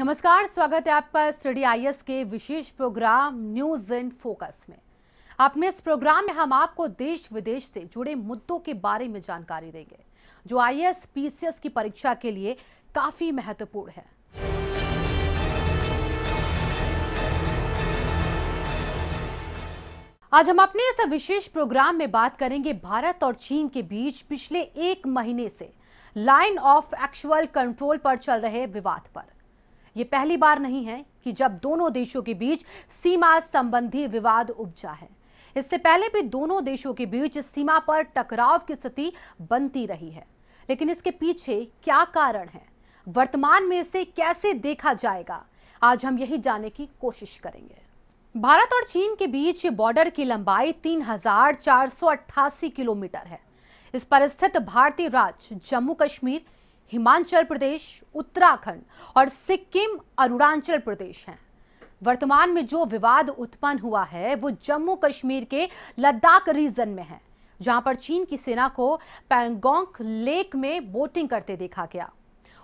नमस्कार स्वागत है आपका स्टडी आई के विशेष प्रोग्राम न्यूज इन फोकस में अपने इस प्रोग्राम में हम आपको देश विदेश से जुड़े मुद्दों के बारे में जानकारी देंगे जो आई एस की परीक्षा के लिए काफी महत्वपूर्ण है आज हम अपने इस विशेष प्रोग्राम में बात करेंगे भारत और चीन के बीच पिछले एक महीने से लाइन ऑफ एक्चुअल कंट्रोल पर चल रहे विवाद पर ये पहली बार नहीं है कि जब दोनों देशों के बीच सीमा संबंधी विवाद उपजा है इससे पहले भी दोनों देशों के बीच सीमा पर टकराव की स्थिति बनती रही है लेकिन इसके पीछे क्या कारण है वर्तमान में इसे कैसे देखा जाएगा आज हम यही जानने की कोशिश करेंगे भारत और चीन के बीच बॉर्डर की लंबाई तीन किलोमीटर है इस पर स्थित भारतीय राज्य जम्मू कश्मीर हिमाचल प्रदेश उत्तराखंड और सिक्किम अरुणाचल प्रदेश हैं वर्तमान में जो विवाद उत्पन्न हुआ है वो जम्मू कश्मीर के लद्दाख रीजन में है जहां पर चीन की सेना को पैंगोंग लेक में बोटिंग करते देखा गया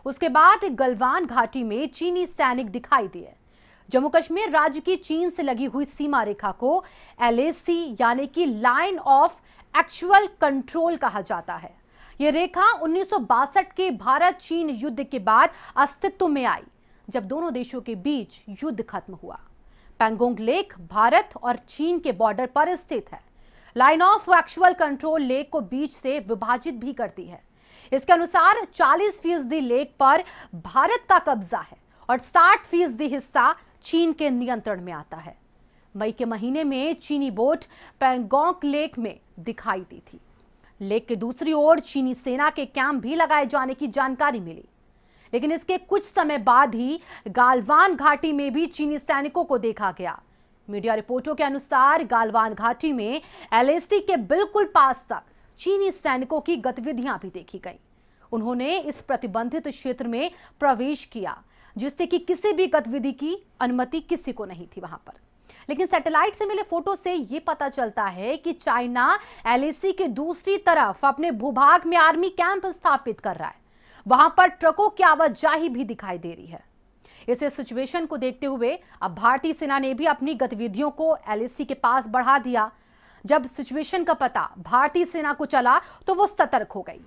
उसके बाद गलवान घाटी में चीनी सैनिक दिखाई दिए जम्मू कश्मीर राज्य की चीन से लगी हुई सीमा रेखा को एलएसी यानी कि लाइन ऑफ एक्चुअल कंट्रोल कहा जाता है ये रेखा उन्नीस के भारत चीन युद्ध के बाद अस्तित्व में आई जब दोनों देशों के बीच युद्ध खत्म हुआ पैंगोंग लेक भारत और चीन के बॉर्डर पर स्थित है line of actual control lake को बीच से विभाजित भी करती है इसके अनुसार 40 फीसदी लेक पर भारत का कब्जा है और 60 फीसदी हिस्सा चीन के नियंत्रण में आता है मई के महीने में चीनी बोट पैंगोंग लेक में दिखाई दी थी लेक के दूसरी ओर चीनी सेना के कैंप भी लगाए जाने की जानकारी मिली लेकिन इसके कुछ समय बाद ही गालवान घाटी में भी चीनी सैनिकों को देखा गया मीडिया रिपोर्टों के अनुसार गालवान घाटी में एलएसी के बिल्कुल पास तक चीनी सैनिकों की गतिविधियां भी देखी गई उन्होंने इस प्रतिबंधित क्षेत्र में प्रवेश किया जिससे कि किसी भी गतिविधि की अनुमति किसी को नहीं थी वहां पर लेकिन सैटेलाइट से मिले फोटो से यह पता चलता है कि चाइना एलएसी के दूसरी तरफ अपने भूभाग में आर्मी कैंप स्थापित कर रहा है वहां पर ट्रकों की आवाजाही भी दिखाई दे रही है इस सिचुएशन को देखते हुए अब भारतीय सेना ने भी अपनी गतिविधियों को एलएसी के पास बढ़ा दिया जब सिचुएशन का पता भारतीय सेना को चला तो वो सतर्क हो गई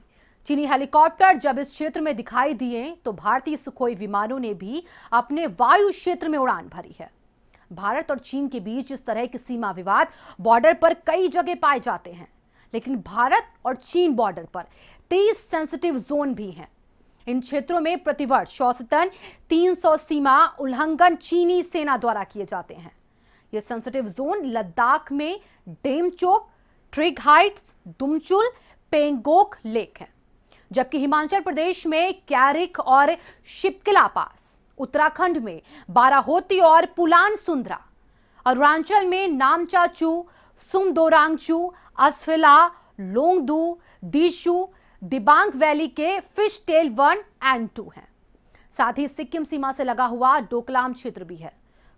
चीनी हेलीकॉप्टर जब इस क्षेत्र में दिखाई दिए तो भारतीय सुखोई विमानों ने भी अपने वायु क्षेत्र में उड़ान भरी है भारत और चीन के बीच इस तरह के सीमा विवाद बॉर्डर पर कई जगह पाए जाते हैं लेकिन भारत और चीन बॉर्डर पर तेईस सेंसिटिव जोन भी हैं इन क्षेत्रों में प्रतिवर्ष औसतन 300 सीमा उल्लंघन चीनी सेना द्वारा किए जाते हैं ये सेंसिटिव जोन लद्दाख में डेमचोक ट्रिग हाइट्स दुमचुल पेंगोक लेक है जबकि हिमाचल प्रदेश में कैरिक और शिपकिला पास उत्तराखंड में बाराहोती और पुलान सुंदरा अरुणाचल में नामचाचू सुमदोरांगचू असफिला लोंगदू दीशु दिबांग वैली के fish tail one and two हैं साथ ही सिक्किम सीमा से लगा हुआ डोकलाम क्षेत्र भी है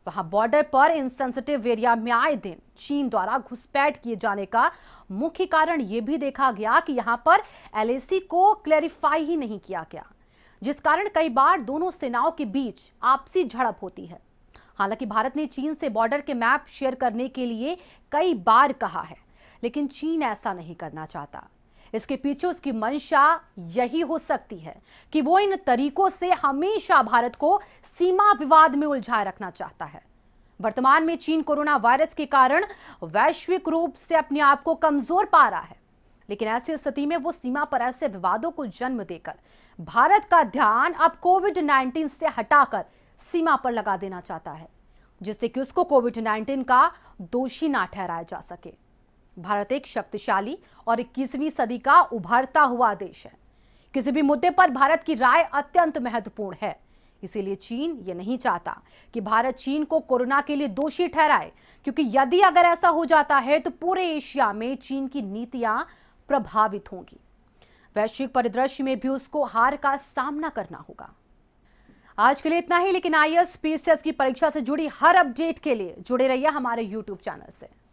वहां बॉर्डर पर इन सेंसिटिव एरिया में आए दिन चीन द्वारा घुसपैठ किए जाने का मुख्य कारण यह भी देखा गया कि यहां पर एलएसी को क्लैरिफाई ही नहीं किया गया जिस कारण कई बार दोनों सेनाओं के बीच आपसी झड़प होती है हालांकि भारत ने चीन से बॉर्डर के मैप शेयर करने के लिए कई बार कहा है लेकिन चीन ऐसा नहीं करना चाहता इसके पीछे उसकी मंशा यही हो सकती है कि वो इन तरीकों से हमेशा भारत को सीमा विवाद में उलझाए रखना चाहता है वर्तमान में चीन कोरोना वायरस के कारण वैश्विक रूप से अपने आप को कमजोर पा रहा है लेकिन ऐसी स्थिति में वो सीमा पर ऐसे विवादों को जन्म देकर भारत का ध्यान अब कोविड 19 से हटाकर सीमा पर लगा देना चाहता है जिससे कि उसको कोविड 19 का दोषी ना ठहराया जा सके भारत एक शक्तिशाली और इक्कीसवीं सदी का उभरता हुआ देश है किसी भी मुद्दे पर भारत की राय अत्यंत महत्वपूर्ण है इसीलिए चीन ये नहीं चाहता कि भारत चीन को कोरोना के लिए दोषी ठहराए क्योंकि यदि अगर ऐसा हो जाता है तो पूरे एशिया में चीन की नीतियां प्रभावित होंगी वैश्विक परिदृश्य में भी उसको हार का सामना करना होगा आज के लिए इतना ही लेकिन आईएस एस पीसीएस की परीक्षा से जुड़ी हर अपडेट के लिए जुड़े रहिए हमारे यूट्यूब चैनल से